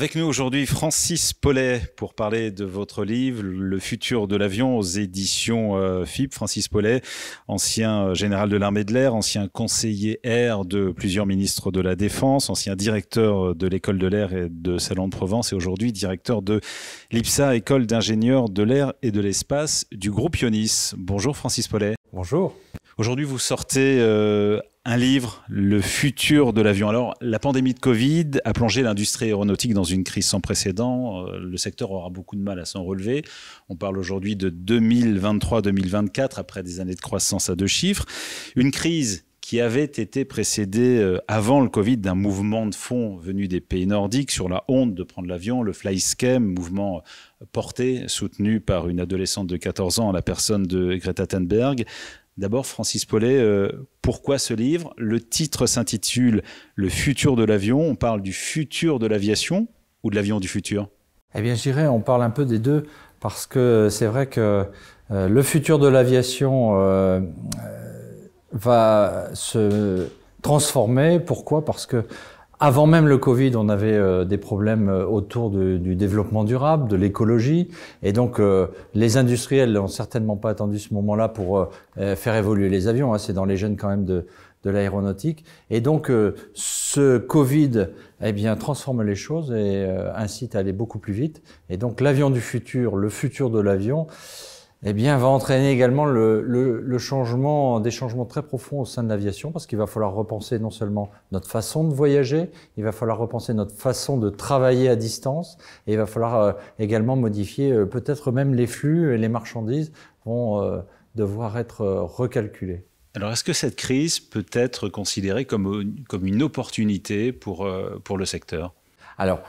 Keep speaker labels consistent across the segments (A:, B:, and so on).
A: Avec nous aujourd'hui Francis Paulet pour parler de votre livre Le futur de l'avion aux éditions FIB. Euh, FIP. Francis Paulet, ancien euh, général de l'armée de l'air, ancien conseiller air de plusieurs ministres de la Défense, ancien directeur euh, de l'école de l'air et de Salon de Provence et aujourd'hui directeur de l'IPSA, école d'ingénieurs de l'air et de l'espace du groupe Ionis. Bonjour Francis Paulet. Bonjour. Aujourd'hui, vous sortez un livre, Le futur de l'avion. Alors, la pandémie de Covid a plongé l'industrie aéronautique dans une crise sans précédent. Euh, le secteur aura beaucoup de mal à s'en relever. On parle aujourd'hui de 2023-2024, après des années de croissance à deux chiffres. Une crise qui avait été précédée euh, avant le Covid d'un mouvement de fond venu des pays nordiques sur la honte de prendre l'avion, le Flyscam, mouvement euh, porté, soutenu par une adolescente de 14 ans, la personne de Greta Thunberg, D'abord, Francis Paulet, euh, pourquoi ce livre Le titre s'intitule Le futur de l'avion. On parle du futur de l'aviation ou de l'avion
B: du futur Eh bien, je on parle un peu des deux, parce que c'est vrai que euh, le futur de l'aviation euh, va se transformer. Pourquoi Parce que avant même le Covid, on avait euh, des problèmes euh, autour du développement durable, de l'écologie, et donc euh, les industriels n'ont certainement pas attendu ce moment-là pour faire évoluer les avions. Hein. C'est dans les jeunes quand même de, de l'aéronautique, et donc ce Covid, eh bien, transforme les choses et incite à aller beaucoup plus vite. Et donc l'avion du futur, le futur de l'avion eh bien, va entraîner également le, changement, des changements très profonds au sein de l'aviation, parce qu'il va falloir repenser non seulement notre façon de voyager, il va falloir repenser notre façon de travailler à distance, et il va falloir euh, également modifier euh, peut-être même les flux et les marchandises vont euh, devoir être recalculés. Alors, est-ce que cette crise peut être considérée comme, comme une opportunité pour, pour le secteur Alors,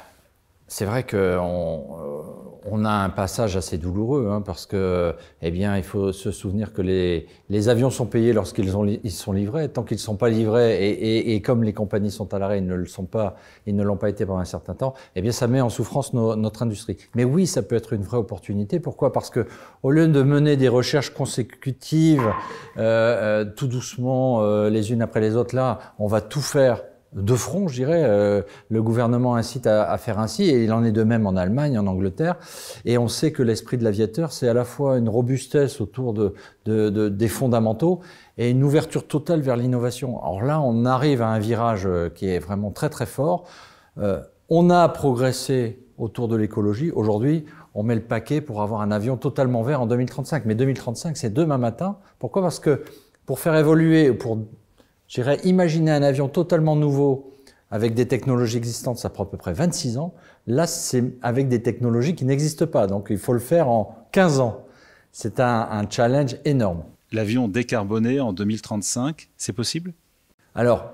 B: c'est vrai que on, on a un passage assez douloureux, hein, parce que, eh bien, il faut se souvenir que les, avions sont payés lorsqu'ils sont livrés. Tant qu'ils ne sont pas livrés, et, comme les compagnies sont à l'arrêt, ils ne le sont pas, ils ne l'ont pas été pendant un certain temps, eh bien, ça met en souffrance notre industrie. Mais oui, ça peut être une vraie opportunité. Pourquoi Parce que, au lieu de mener des recherches consécutives, euh, euh, tout doucement, euh, les unes après les autres, là, on va tout faire de front, je dirais. Euh, le gouvernement incite à, faire ainsi, et il en est de même en Allemagne, en Angleterre. Et on sait que l'esprit de l'aviateur, c'est à la fois une robustesse autour de, des fondamentaux et une ouverture totale vers l'innovation. Alors là, on arrive à un virage euh, qui est vraiment très très fort. Euh, on a progressé autour de l'écologie. Aujourd'hui, on met le paquet pour avoir un avion totalement vert en 2035. Mais 2035, c'est demain matin. Pourquoi Parce que pour faire évoluer, pour J'irais imaginer un avion totalement nouveau avec des technologies existantes, ça prend à peu près 26 ans. Là, c'est avec des technologies qui n'existent pas. Donc, il faut le faire en 15 ans. C'est un, challenge énorme. L'avion décarboné en 2035, c'est possible Alors,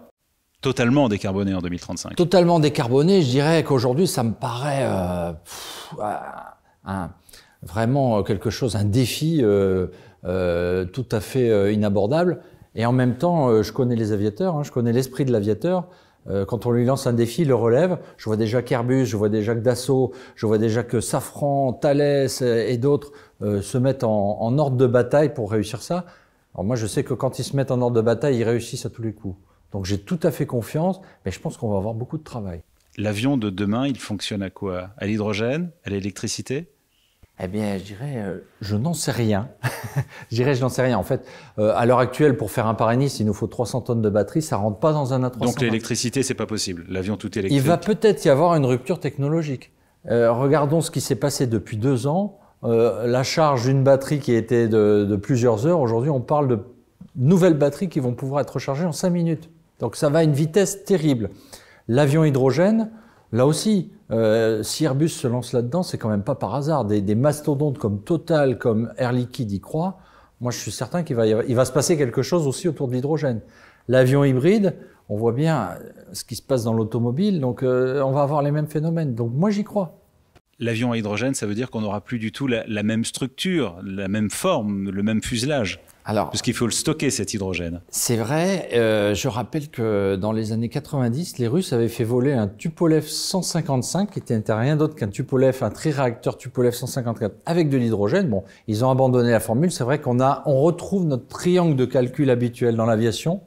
A: Totalement décarboné en 2035.
B: Totalement décarboné, je dirais qu'aujourd'hui, ça me paraît euh, vraiment quelque chose, un défi euh, euh, tout à fait inabordable. Et en même temps, euh, je connais les aviateurs, hein, je connais l'esprit de l'aviateur. Euh, quand on lui lance un défi, il le relève. Je vois déjà qu'Airbus, je vois déjà que Dassault, je vois déjà que Safran, Thales euh, et d'autres se mettent en, en ordre de bataille pour réussir ça. Alors moi, je sais que quand ils se mettent en ordre de bataille, ils réussissent à tous les coups. Donc j'ai tout à fait confiance, mais je pense qu'on va avoir beaucoup de travail.
A: L'avion de demain, il fonctionne à quoi
B: À l'hydrogène À l'électricité eh bien, je dirais, euh, je n'en sais rien. je dirais, je n'en sais rien. En fait, euh, à l'heure actuelle, pour faire un paris il nous faut 300 tonnes de batterie. Ça rentre pas dans un a Donc
A: l'électricité, c'est pas possible. L'avion tout électrique. Il va
B: peut-être y avoir une rupture technologique. Euh, regardons ce qui s'est passé depuis deux ans. la charge d'une batterie qui était de, de plusieurs heures, aujourd'hui, on parle de nouvelles batteries qui vont pouvoir être rechargées en cinq minutes. Donc ça va à une vitesse terrible. L'avion hydrogène, là aussi, euh, si Airbus se lance là-dedans, c'est quand même pas par hasard. Des, mastodontes comme Total, comme Air Liquide y croient. Moi, je suis certain qu'il va, il va se passer quelque chose aussi autour de l'hydrogène. L'avion hybride, on voit bien ce qui se passe dans l'automobile, donc euh, on va avoir les mêmes phénomènes. Donc moi, j'y crois
A: l'avion à hydrogène, ça veut dire qu'on n'aura plus du tout la, même structure, la même forme,
B: le même fuselage. Alors, parce qu'il faut le stocker, cet hydrogène. C'est vrai. Euh, je rappelle que dans les années 90, les Russes avaient fait voler un Tupolev 155, qui était rien d'autre qu'un Tupolev, un tri-réacteur Tupolev 154 avec de l'hydrogène. Bon, ils ont abandonné la formule. C'est vrai qu'on a, on retrouve notre triangle de calcul habituel dans l'aviation.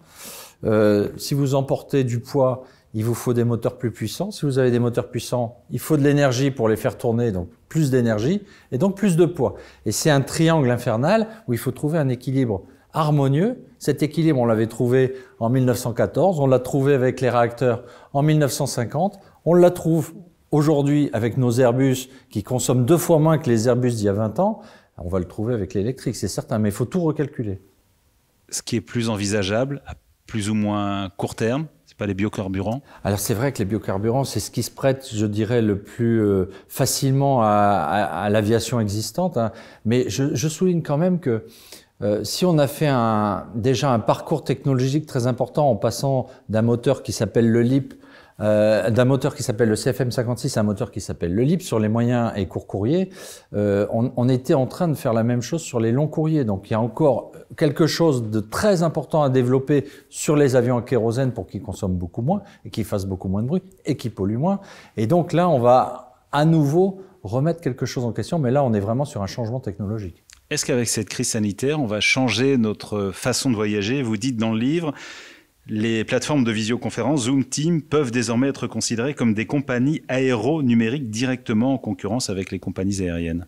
B: Euh, si vous emportez du poids il vous faut des moteurs plus puissants. Si vous avez des moteurs puissants, il faut de l'énergie pour les faire tourner, donc plus d'énergie et donc plus de poids. Et c'est un triangle infernal où il faut trouver un équilibre harmonieux. Cet équilibre, on l'avait trouvé en 1914, on l'a trouvé avec les réacteurs en 1950, on la trouve aujourd'hui avec nos Airbus qui consomment deux fois moins que les Airbus d'il y a 20 ans. On va le trouver avec l'électrique, c'est certain, mais il faut tout recalculer. Ce qui est plus envisageable à plus ou moins court terme, les biocarburants Alors c'est vrai que les biocarburants, c'est ce qui se prête, je dirais, le plus euh, facilement à, l'aviation existante. Hein. Mais je, souligne quand même que euh, si on a fait déjà un parcours technologique très important en passant d'un moteur qui s'appelle le LIP euh, d'un moteur qui s'appelle le CFM56 un moteur qui s'appelle le LIP sur les moyens et courts courriers. Euh, on, était en train de faire la même chose sur les longs courriers. Donc il y a encore quelque chose de très important à développer sur les avions à kérosène pour qu'ils consomment beaucoup moins et qu'ils fassent beaucoup moins de bruit et qu'ils polluent moins. Et donc là, on va à nouveau remettre quelque chose en question, mais là, on est vraiment sur un changement technologique. Est-ce qu'avec cette crise
A: sanitaire, on va changer notre façon de voyager Vous dites dans le livre, les plateformes de visioconférence Zoom, Team peuvent désormais être considérées comme des compagnies aéronumériques directement
B: en concurrence avec les compagnies aériennes.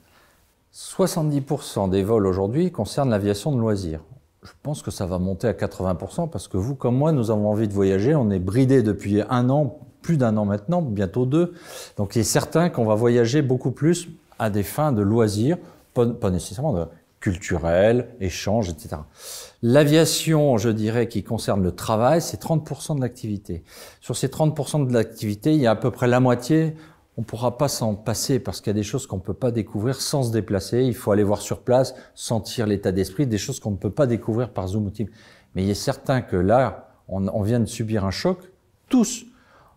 B: 70% des vols aujourd'hui concernent l'aviation de loisirs. Je pense que ça va monter à 80% parce que vous comme moi, nous avons envie de voyager. On est bridé depuis un an, plus d'un an maintenant, bientôt deux. Donc il est certain qu'on va voyager beaucoup plus à des fins de loisirs, pas nécessairement de culturel, échanges, etc. L'aviation, je dirais, qui concerne le travail, c'est 30% de l'activité. Sur ces 30% de l'activité, il y a à peu près la moitié, on ne pourra pas s'en passer parce qu'il y a des choses qu'on ne peut pas découvrir sans se déplacer. Il faut aller voir sur place, sentir l'état d'esprit, des choses qu'on ne peut pas découvrir par Zoom ou Mais il est certain que là, on, on vient de subir un choc, tous,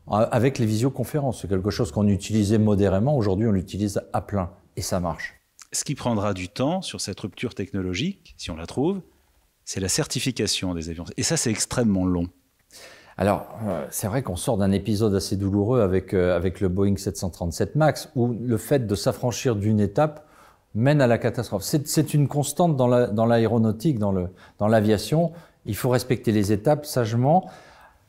B: avec les visioconférences. C'est quelque chose qu'on utilisait modérément, aujourd'hui on l'utilise à plein et ça marche ce qui prendra du temps sur cette rupture technologique, si on la trouve, c'est la certification des avions. Et ça, c'est extrêmement long. Alors, euh, c'est vrai qu'on sort d'un épisode assez douloureux avec, euh, avec le Boeing 737 MAX, où le fait de s'affranchir d'une étape mène à la catastrophe. C'est une constante dans l'aéronautique, dans l'aviation. Il faut respecter les étapes sagement.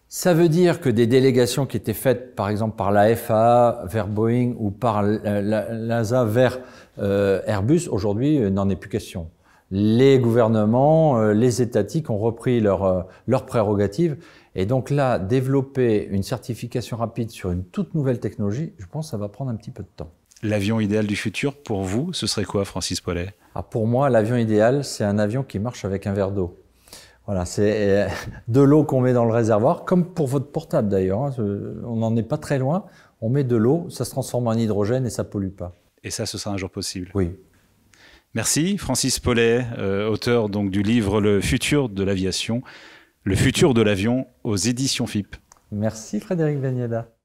B: Ça veut dire que des délégations qui étaient faites, par exemple, par la FAA vers Boeing ou par l'ASA vers euh, Airbus, aujourd'hui, euh, n'en est plus question. Les gouvernements, euh, les étatiques ont repris leurs prérogatives. Et donc là, développer une certification rapide sur une toute nouvelle technologie, je pense que ça va prendre un petit peu de temps. L'avion idéal du futur, pour vous, ce serait quoi, Francis Paulet ah, Pour moi, l'avion idéal, c'est un avion qui marche avec un verre d'eau. Voilà, c'est euh, de l'eau qu'on met dans le réservoir, comme pour votre portable d'ailleurs. Hein, on n'en est pas très loin. On met de l'eau, ça se transforme en hydrogène et ça pollue pas.
A: Et ça, ce sera un jour possible. Oui. Merci, Francis Paulet, euh, auteur donc du livre Le futur de l'aviation, Le futur de l'avion aux éditions FIP.
B: Merci, Frédéric Beniada.